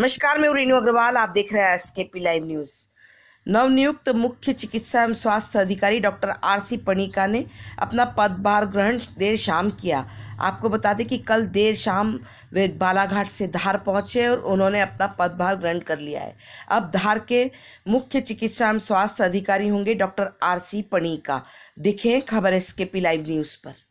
नमस्कार मैं रेणु अग्रवाल आप देख रहे हैं एसके पी लाइव न्यूज नवनियुक्त मुख्य चिकित्सा एवं स्वास्थ्य अधिकारी डॉक्टर आर सी पणिका ने अपना पदभार ग्रहण देर शाम किया आपको बता दें कि कल देर शाम वे बालाघाट से धार पहुंचे और उन्होंने अपना पदभार ग्रहण कर लिया है अब धार के मुख्य चिकित्सा एवं स्वास्थ्य अधिकारी होंगे डॉक्टर आर सी पणिका देखें खबर एसके पी लाइव न्यूज़ पर